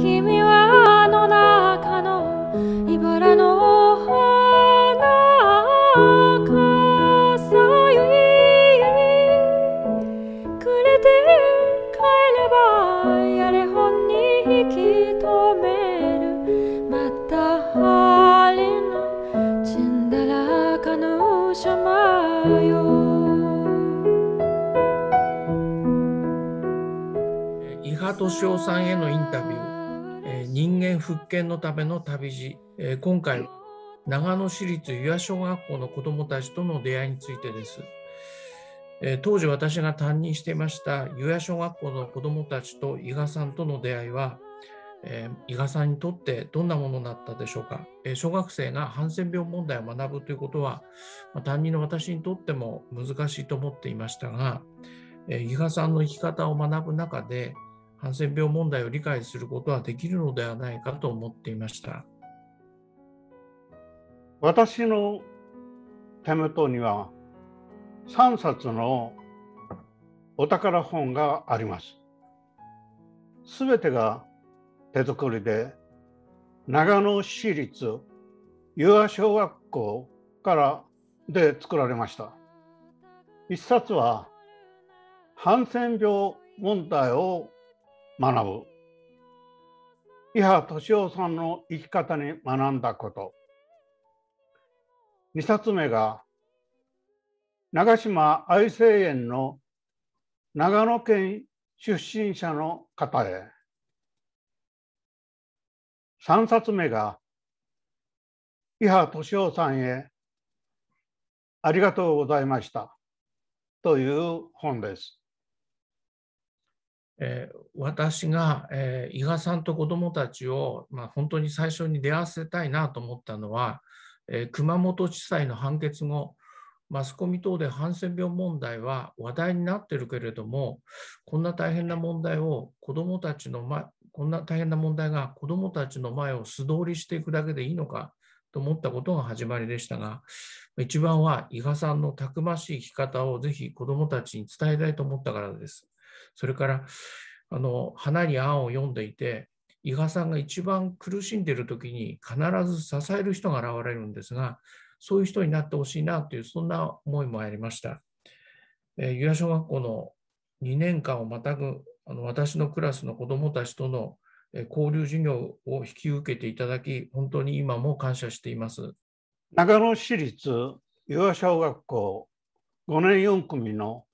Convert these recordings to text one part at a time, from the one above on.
君はの中のいばらの花かさいくれて帰ればやれに引きめるまた針のちんだらかの伊波敏夫さんへのインタビュー復権のための旅路、えー、今回長野市立湯屋小学校の子どもたちとの出会いについてです、えー、当時私が担任していました湯屋小学校の子どもたちと伊賀さんとの出会いは、えー、伊賀さんにとってどんなものだったでしょうか、えー、小学生がハンセン病問題を学ぶということは、まあ、担任の私にとっても難しいと思っていましたが、えー、伊賀さんの生き方を学ぶ中でハンセン病問題を理解することはできるのではないかと思っていました私の手元には3冊のお宝本があります。すべてが手作りで長野市立湯和小学校からで作られました。一冊はハンセン病問題を学ぶ伊波敏夫さんの生き方に学んだこと2冊目が長島愛生園の長野県出身者の方へ3冊目が伊波敏夫さんへありがとうございましたという本です。えー、私が、えー、伊賀さんと子どもたちを、まあ、本当に最初に出会わせたいなと思ったのは、えー、熊本地裁の判決後マスコミ等でハンセン病問題は話題になってるけれどもこんな大変な問題を子どもたちの、前こんな大変な問題が子どもたちの前を素通りしていくだけでいいのかと思ったことが始まりでしたが一番は伊賀さんのたくましい生き方をぜひ子どもたちに伝えたいと思ったからです。それからあの花に案を読んでいて伊賀さんが一番苦しんでいる時に必ず支える人が現れるんですがそういう人になってほしいなというそんな思いもありました。えー、小学校の2年間をまたぐあの私のクラスの子どもたちとの交流授業を引き受けていただき本当に今も感謝しています。長野市立岩小学校5年4組の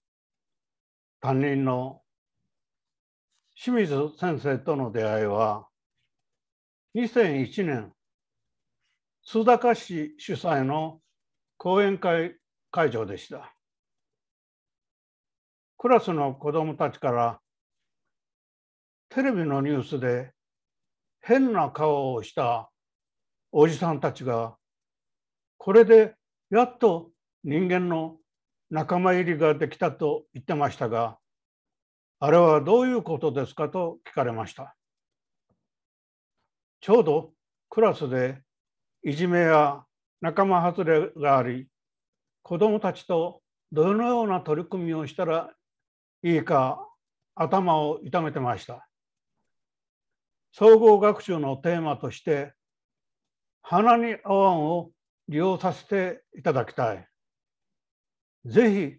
担任の清水先生との出会いは2001年須高市主催の講演会会場でしたクラスの子どもたちからテレビのニュースで変な顔をしたおじさんたちがこれでやっと人間の仲間入りができたと言ってましたがあれはどういうことですかと聞かれました。ちょうどクラスでいじめや仲間外れがあり、子どもたちとどのような取り組みをしたらいいか頭を痛めてました。総合学習のテーマとして鼻に合わんを利用させていただきたい。ぜひ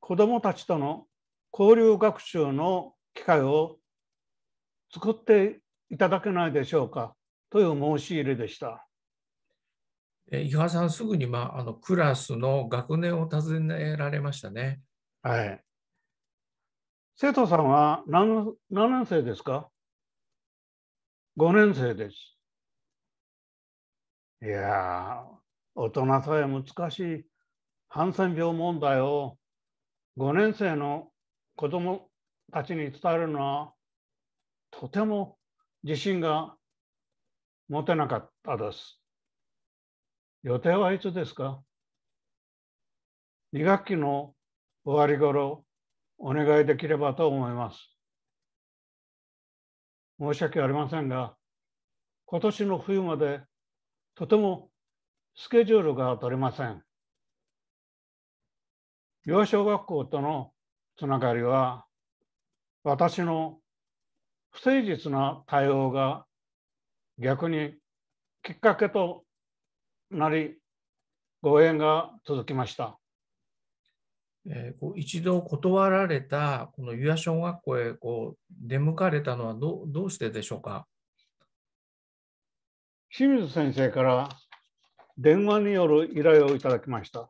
子どもたちとの交流学習の機会を作っていただけないでしょうかという申し入れでした。伊原さん、すぐに、まあ、あのクラスの学年を訪ねられましたね。はい。生徒さんは何何年生ですか ?5 年生です。いや大人さえ難しいハンセン病問題を5年生の子供たちに伝えるのはとても自信が持てなかったです。予定はいつですか ?2 学期の終わり頃お願いできればと思います。申し訳ありませんが、今年の冬までとてもスケジュールが取れません。幼小学校とのつながりは私の不誠実な対応が逆にきっかけとなりご縁が続きました。えー、こう一度断られたこの湯屋小学校へこう出向かれたのはどどうしてでしょうか清水先生から電話による依頼をいただきました。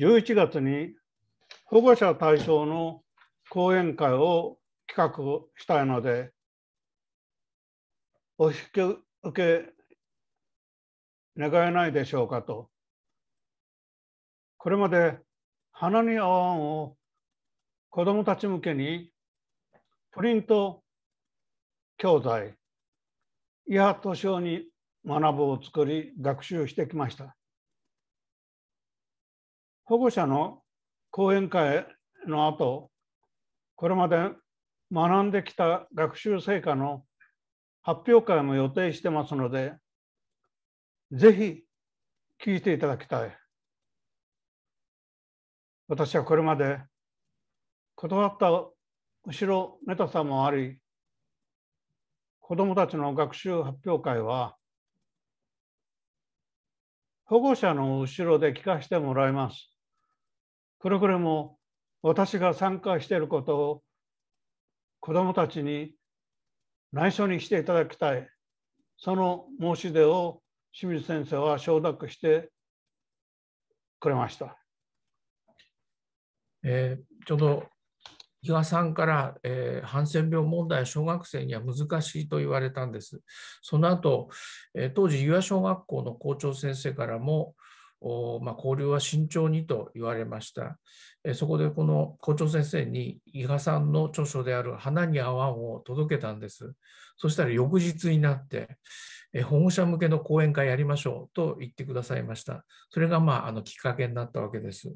11月に保護者対象の講演会を企画したいのでお引き受け願えないでしょうかとこれまで花に合わんを子どもたち向けにプリント教材伊波敏夫に学ぶを作り学習してきました。保護者の講演会の後これまで学んできた学習成果の発表会も予定してますのでぜひ聞いていただきたい私はこれまで断った後ろめたさもあり子どもたちの学習発表会は保護者の後ろで聞かせてもらいます。くれぐれも私が参加していることを子どもたちに内緒にしていただきたいその申し出を清水先生は承諾してくれました。えー、ちょうど比嘉さんから、えー、ハンセン病問題小学生には難しいと言われたんです。その後、えー、当時、岩小学校の校長先生からも、まあ、交流は慎重にと言われました。そこでこの校長先生に伊賀さんの著書である「花に合わん」を届けたんです。そしたら翌日になって保護者向けの講演会やりましょうと言ってくださいました。それが、まあ、あのきっかけになったわけです。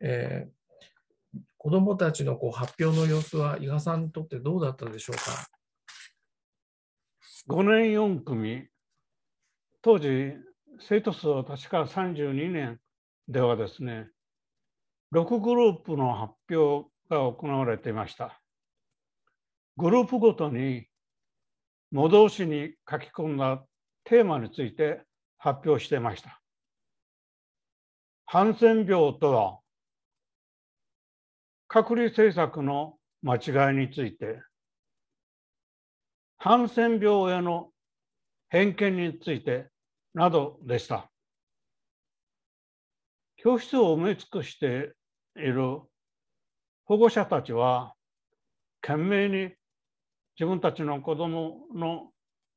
えー、子どもたちのこう発表の様子は伊賀さんにとってどうだったでしょうか5年4組当時生徒数は確か32年ではですね6グループの発表が行われていましたグループごとに模造紙に書き込んだテーマについて発表していましたハンセン病とは隔離政策の間違いについてハンセン病への偏見についてなどでした。教室を埋め尽くしている保護者たちは懸命に自分たちの子どもの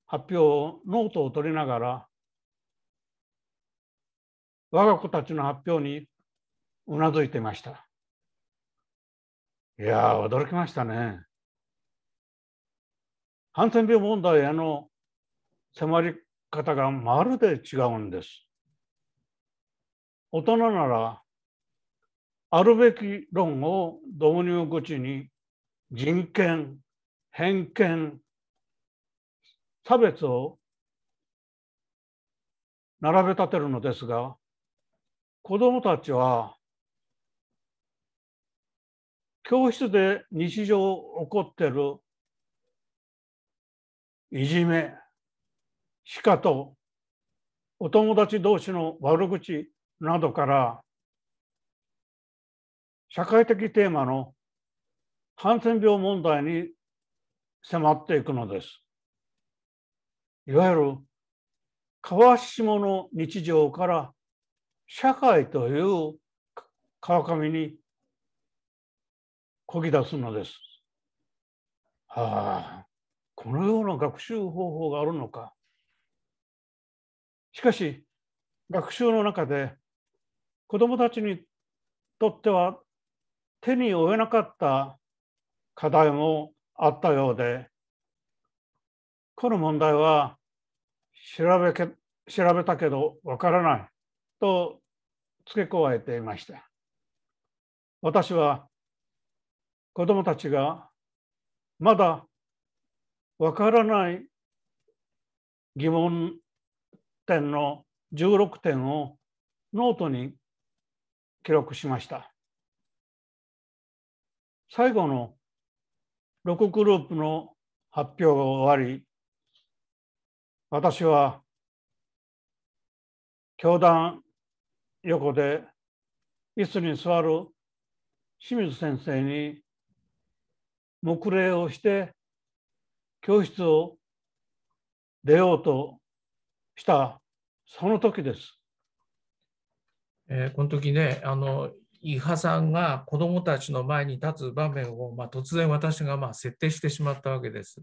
発表をノートを取りながら我が子たちの発表にうなずいていました。いや驚きましたね。ハンセン病問題への迫り方がまるで違うんです。大人ならあるべき論を導入口に人権偏見差別を並べ立てるのですが子どもたちは教室で日常起こってるいじめ歯科とお友達同士の悪口などから社会的テーマのハンセン病問題に迫っていくのです。いわゆる川下の日常から社会という川上にこぎ出すのです。はあ、このような学習方法があるのか。しかし学習の中で子どもたちにとっては手に負えなかった課題もあったようでこの問題は調べけ調べたけどわからないと付け加えていました私は子どもたちがまだわからない疑問点の16点をノートに記録しました。最後の6グループの発表が終わり、私は教団横で椅子に座る清水先生に目礼をして教室を出ようとしたその時です。えー、この時ねあの伊波さんが子供たちの前に立つ場面を、まあ、突然私がまあ設定してしまったわけです。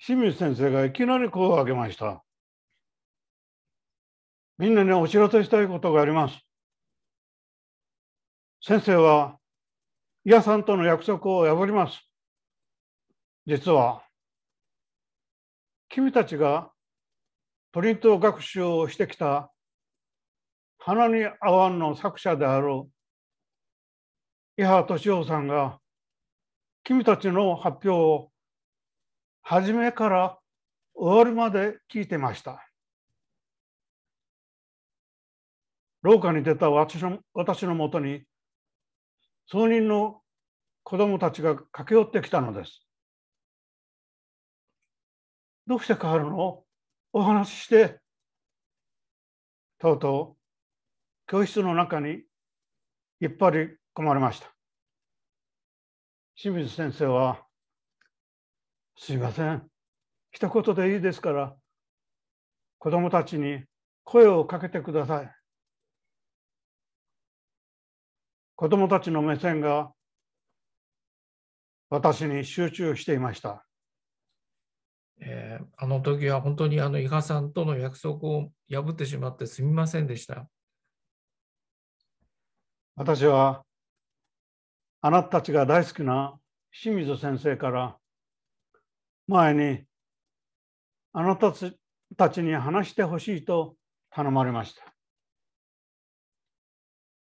清水先生がいきなり声を上げました。みんなにお知らせしたいことがあります。先生は、伊波さんとの約束を破ります。実は、君たちがプリント学習をしてきた花に合わんの作者である伊波敏夫さんが君たちの発表を初めから終わるまで聞いてました。廊下に出た私のもとに数人の子供たちが駆け寄ってきたのです。どうして変わるのお話ししてとうとう教室の中に引っ張り込まれました清水先生は「すいません一言でいいですから子供たちに声をかけてください」子供たちの目線が私に集中していましたえー、あの時は本当にあの伊賀さんとの約束を破ってしまってすみませんでした。私はあなたたちが大好きな清水先生から前にあなたたちに話してほしいと頼まれました。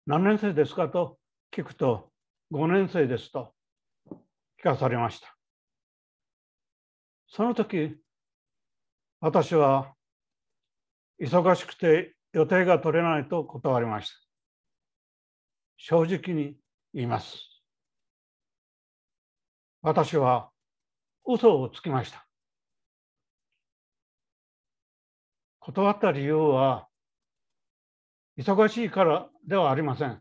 何年生ですかと聞くと5年生ですと聞かされました。その時、私は忙しくて予定が取れないと断りました。正直に言います。私は嘘をつきました。断った理由は忙しいからではありません。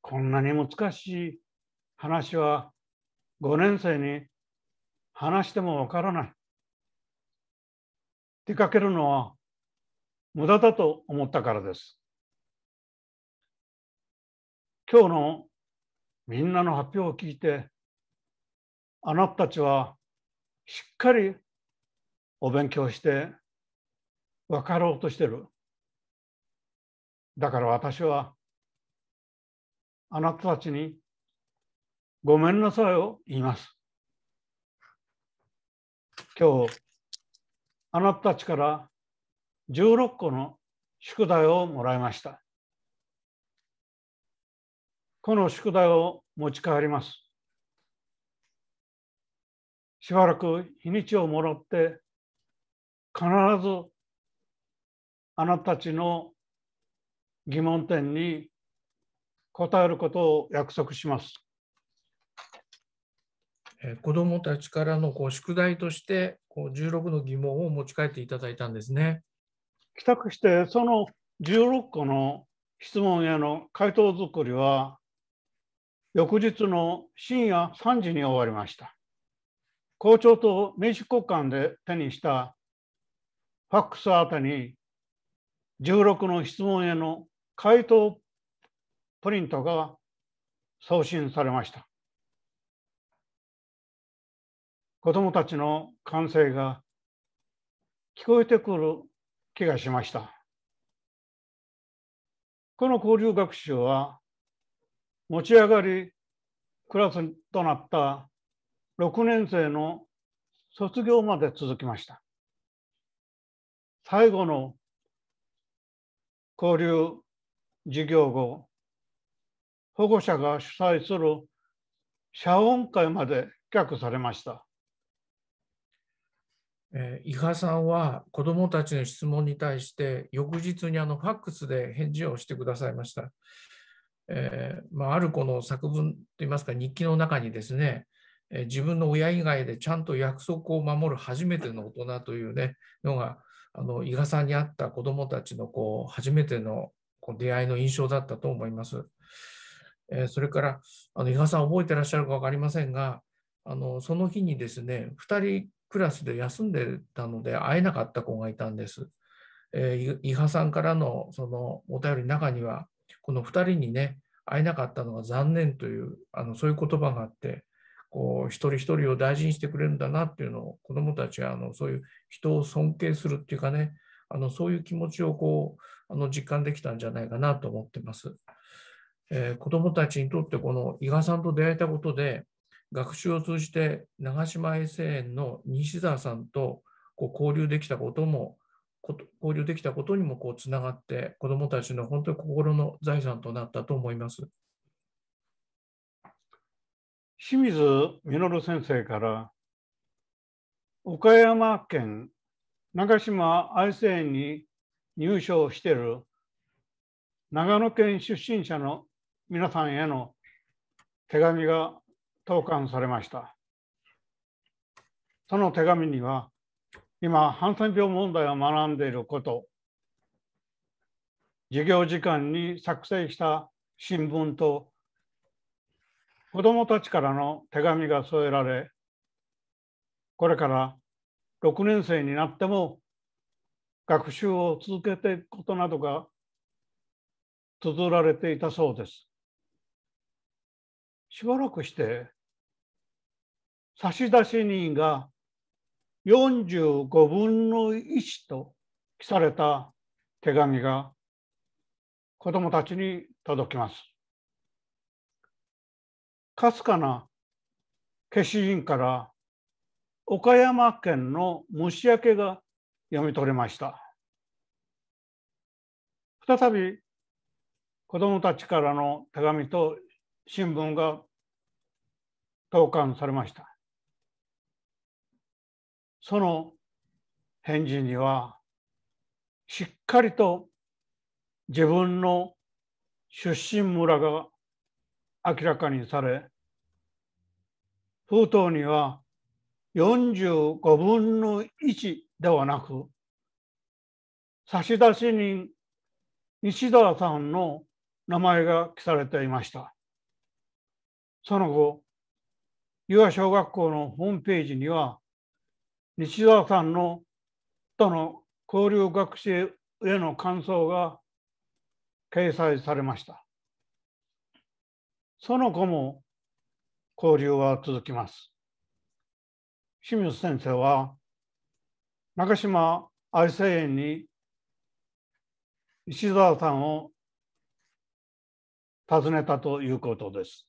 こんなに難しい話は5年生に話してもわからない。出かけるのは無駄だと思ったからです。今日のみんなの発表を聞いて、あなたたちはしっかりお勉強して分かろうとしてる。だから私はあなたたちにごめんなさいを言います。今日あなたたちから16個の宿題をもらいました。この宿題を持ち帰ります。しばらく日にちをもらって必ずあなたたちの疑問点に答えることを約束します。子どもたちからのこう宿題としてこう16の疑問を持ち帰っていただいたんですね。帰宅してその16個の質問への回答作りは翌日の深夜3時に終わりました。校長と名刺交換で手にしたファックス宛に16の質問への回答プリントが送信されました。子供たちの歓声が聞こえてくる気がしました。この交流学習は持ち上がりクラスとなった6年生の卒業まで続きました。最後の交流授業後、保護者が主催する謝恩会まで企画されました。え伊賀さんは子どもたちの質問に対して翌日にあのファックスで返事をしてくださいました。えー、まあ、ある子の作文といいますか日記の中にですね、えー、自分の親以外でちゃんと約束を守る初めての大人というねのがあの伊賀さんにあった子どもたちのこう初めてのこう出会いの印象だったと思います。えそれからあの伊賀さん覚えてらっしゃるか分かりませんがあのその日にですね2人クラスで休んでたので会えなかった子がいたんです。えー、伊波さんからのそのお便りの中には、この2人にね、会えなかったのが残念というあのそういう言葉があってこう一人一人を大事にしてくれるんだなっていうのを子どもたちはあのそういう人を尊敬するっていうかねあのそういう気持ちをこうあの実感できたんじゃないかなと思ってます。えー、子どもたちにとってこの伊賀さんと出会えたことで学習を通じて長島衛生園の西澤さんとこう交流できたことも交流できたことにもこうつながって子どもたちの本当に心の財産となったと思います。清水稔先生から岡山県長島愛生園に入所している長野県出身者の皆さんへの手紙が投函されました。その手紙には、今、ハンセン病問題を学んでいること、授業時間に作成した新聞と、子どもたちからの手紙が添えられ、これから6年生になっても学習を続けていくことなどが綴られていたそうです。しばらくして差出人が45分の1と記された手紙が子どもたちに届きます。かすかな消印から岡山県の虫明けが読み取れました。再び子どもたちからの手紙と新聞が投函されました。その返事にはしっかりと自分の出身村が明らかにされ封筒には45分の1ではなく差出人西澤さんの名前が記されていました。その後、和小学校のホームページには西澤さんのとの交流学習への感想が掲載されました。その後も交流は続きます。清水先生は中島愛生園に石澤さんを訪ねたということです。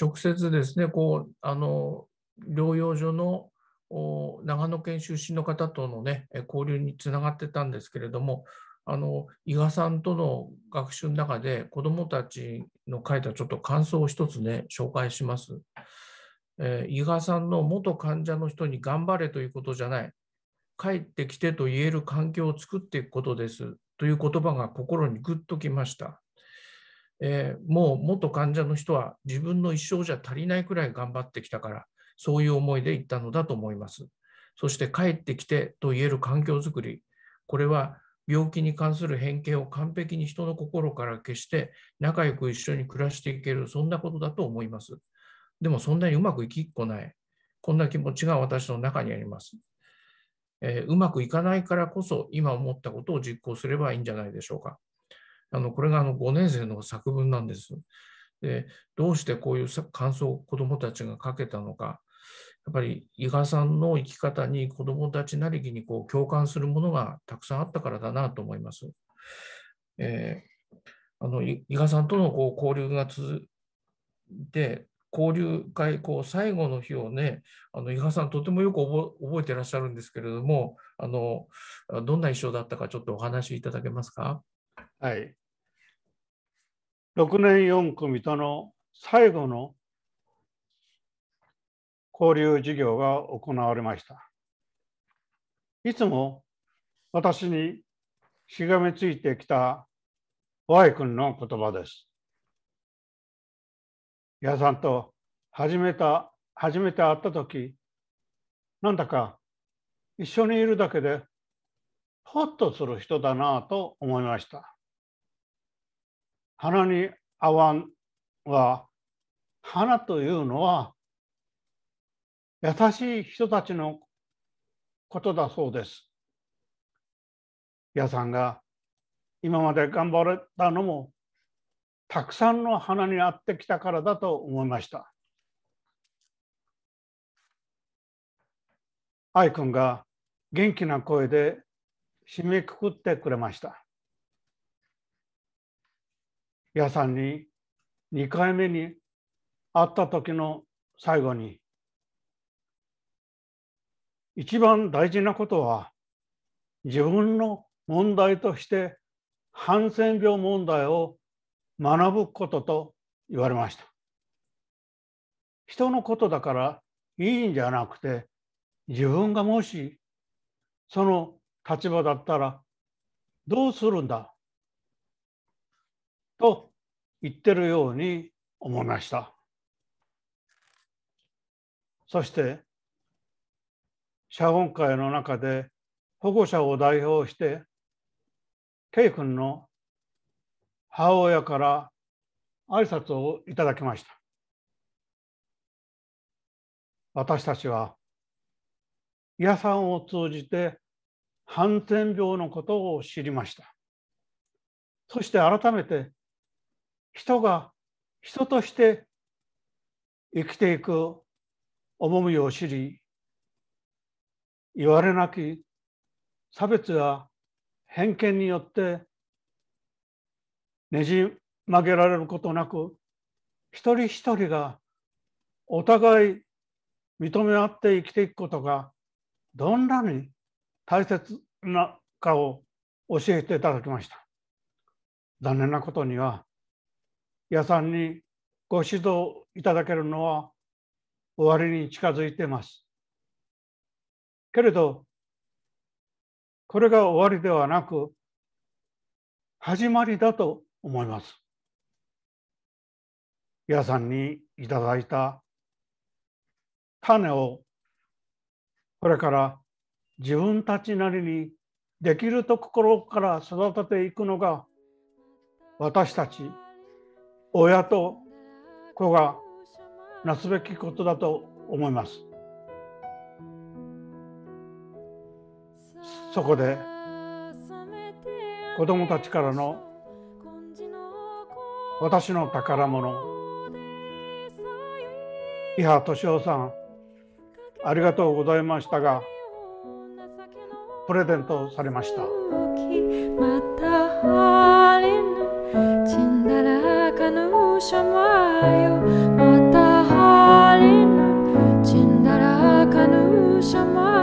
直接ですね、こうあの療養所の長野県出身の方とのね交流につながってたんですけれどもあの伊賀さんとの学習の中で子どもたちの書いたちょっと感想を一つね紹介します。えー、伊賀さんの元患者の人に頑張れということじゃない帰ってきてと言える環境を作っていくことですという言葉が心にグッときました。えー、もう元患者の人は自分の一生じゃ足りないくらい頑張ってきたから、そういう思いで行ったのだと思います。そして帰ってきてと言える環境づくり、これは病気に関する偏見を完璧に人の心から消して仲良く一緒に暮らしていけるそんなことだと思います。でもそんなにうまくいきっこない。こんな気持ちが私の中にあります。えー、うまくいかないからこそ今思ったことを実行すればいいんじゃないでしょうか。あのこれがあの5年生の作文なんです。でどうしてこういう感想を子どもたちが書けたのかやっぱり伊賀さんの生き方に子どもたちなりきにこう共感するものがたくさんあったからだなと思います。えー、あの伊賀さんとのこう交流が続いて交流会こう最後の日をねあの伊賀さんとてもよく覚えてらっしゃるんですけれどもあのどんな印象だったかちょっとお話しいただけますか。はい。6年4組との最後の交流事業が行われました。いつも私にしがみついてきた Y 君の言葉です。矢さんと始めた、初めて会った時、なんだか一緒にいるだけでホッとする人だなぁと思いました。花に合わんは花というのは優しい人たちのことだそうです。皆さんが今まで頑張れたのもたくさんの花に会ってきたからだと思いました。愛くんが元気な声で締めくくってくれました。皆さんに2回目に会った時の最後に一番大事なことは自分の問題としてハンセン病問題を学ぶことと言われました。人のことだからいいんじゃなくて自分がもしその立場だったらどうするんだと言ってるように思いました。そして謝本会の中で保護者を代表して K 君の母親から挨拶をいただきました。私たちは胃さんを通じてハンセン病のことを知りました。そして改めて人が人として生きていく重みを知り言われなき差別や偏見によってねじ曲げられることなく一人一人がお互い認め合って生きていくことがどんなに大切なかを教えていただきました。残念なことには屋さんにご指導いただけるのは終わりに近づいています。けれど、これが終わりではなく、始まりだと思います。皆さんにいただいた種を、これから自分たちなりにできるところから育てていくのが、私たち親と子がなすべきことだと思いますそこで子供たちからの私の宝物伊波敏夫さんありがとうございましたがプレゼントされました。また針のちんだらかぬま」